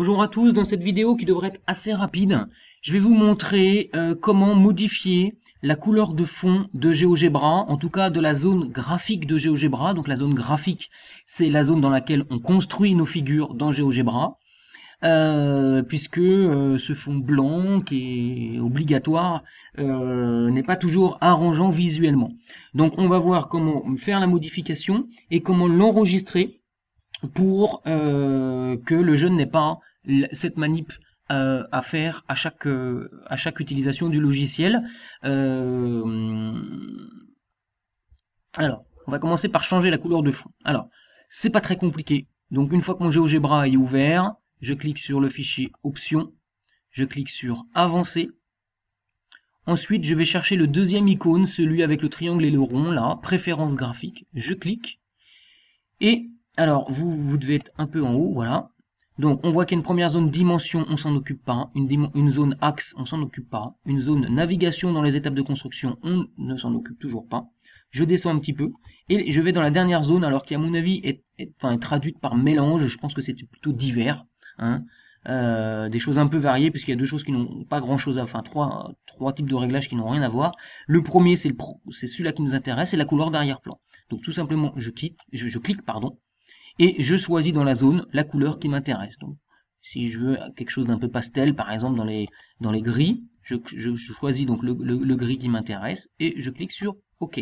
Bonjour à tous, dans cette vidéo qui devrait être assez rapide, je vais vous montrer euh, comment modifier la couleur de fond de GeoGebra, en tout cas de la zone graphique de GeoGebra. Donc la zone graphique, c'est la zone dans laquelle on construit nos figures dans GeoGebra. Euh, puisque euh, ce fond blanc qui est obligatoire n'est pas toujours arrangeant visuellement. Donc on va voir comment faire la modification et comment l'enregistrer pour que le jeu n'ait pas cette manip euh, à faire à chaque, euh, à chaque utilisation du logiciel. Euh, alors, on va commencer par changer la couleur de fond. Alors, c'est pas très compliqué. Donc une fois que mon GeoGebra est ouvert, je clique sur le fichier Options, je clique sur Avancer. Ensuite, je vais chercher le deuxième icône, celui avec le triangle et le rond, là, Préférences graphiques. Je clique. Et, alors, vous, vous devez être un peu en haut, voilà. Donc on voit qu'il y a une première zone dimension, on s'en occupe pas. Une, zone axe, on s'en occupe pas. Une zone navigation dans les étapes de construction, on ne s'en occupe toujours pas. Je descends un petit peu et je vais dans la dernière zone, alors qui à mon avis est, traduite par mélange. Je pense que c'est plutôt divers. Hein. Euh, des choses un peu variées puisqu'il y a deux choses qui n'ont pas grand chose à enfin trois trois types de réglages qui n'ont rien à voir le premier c'est celui-là qui nous intéresse c'est la couleur d'arrière-plan donc tout simplement je quitte je clique pardon et je choisis dans la zone la couleur qui m'intéresse. Donc, si je veux quelque chose d'un peu pastel, par exemple dans les, dans les gris, je, choisis donc le, gris qui m'intéresse et je clique sur OK.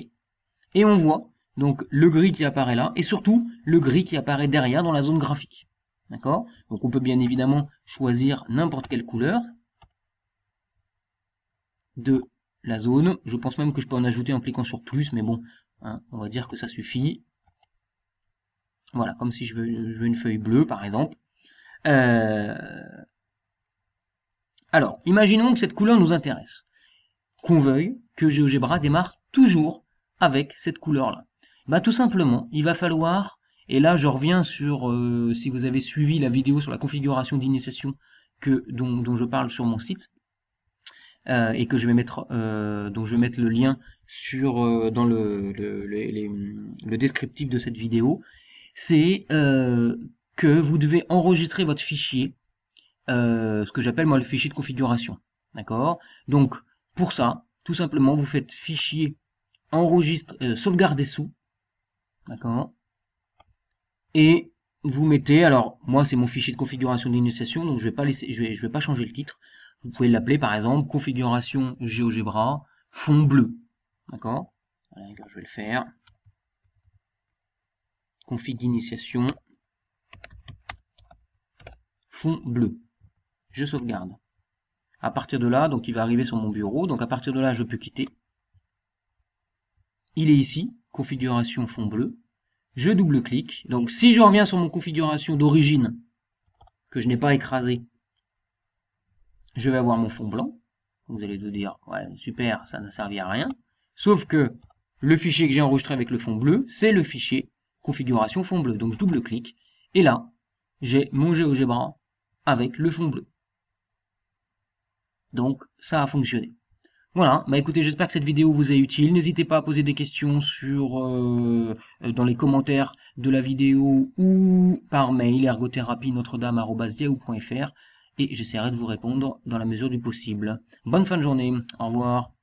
Et on voit donc le gris qui apparaît là et surtout le gris qui apparaît derrière dans la zone graphique. D'accord Donc on peut bien évidemment choisir n'importe quelle couleur de la zone. Je pense même que je peux en ajouter en cliquant sur plus, mais bon, hein, on va dire que ça suffit. Voilà, comme si je veux, une feuille bleue, par exemple. Euh, alors, imaginons que cette couleur nous intéresse. Qu'on veuille que GeoGebra démarre toujours avec cette couleur-là. Bah, tout simplement, il va falloir, et là je reviens sur, euh, si vous avez suivi la vidéo sur la configuration d'initiation dont, dont je parle sur mon site, euh, et que je vais mettre dont je vais mettre le lien sur dans le, le, descriptif de cette vidéo c'est euh, que vous devez enregistrer votre fichier, euh, ce que j'appelle moi le fichier de configuration. D'accord Donc, pour ça, tout simplement, vous faites fichier, enregistre, euh, des sous. D'accord Et vous mettez, alors moi c'est mon fichier de configuration d'initiation, donc je ne vais, pas laisser, je vais, pas changer le titre. Vous pouvez l'appeler par exemple configuration GeoGebra fond bleu. D'accord Je vais le faire config d'initiation fond bleu. Je sauvegarde. À partir de là, donc il va arriver sur mon bureau. Donc à partir de là, je peux quitter. Il est ici, configuration fond bleu. Je double-clique. Donc si je reviens sur mon configuration d'origine, que je n'ai pas écrasé, je vais avoir mon fond blanc. Vous allez vous dire, ouais, super, ça n'a servi à rien. Sauf que le fichier que j'ai enregistré avec le fond bleu, c'est le fichier configuration fond bleu. Donc je double-clique et là, j'ai mon GeoGebra avec le fond bleu. Donc ça a fonctionné. Voilà, bah écoutez, j'espère que cette vidéo vous est utile. N'hésitez pas à poser des questions sur euh, euh, dans les commentaires de la vidéo ou par mail ergothérapie notre et j'essaierai de vous répondre dans la mesure du possible. Bonne fin de journée, au revoir.